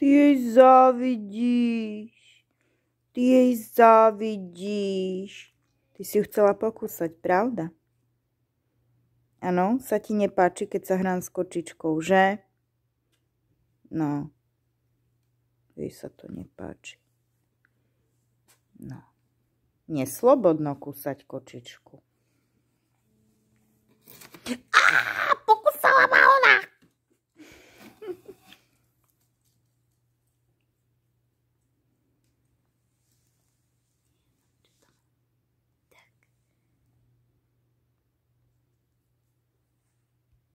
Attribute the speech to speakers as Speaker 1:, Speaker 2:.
Speaker 1: Ty jej závidíš. Ty jej závidíš. Ty si ju chcela pokúsať, pravda? Áno, sa
Speaker 2: ti nepáči, keď sa hrám s kočičkou, že?
Speaker 3: No. Jej sa to nepáči. No.
Speaker 4: Neslobodno kúsať kočičku.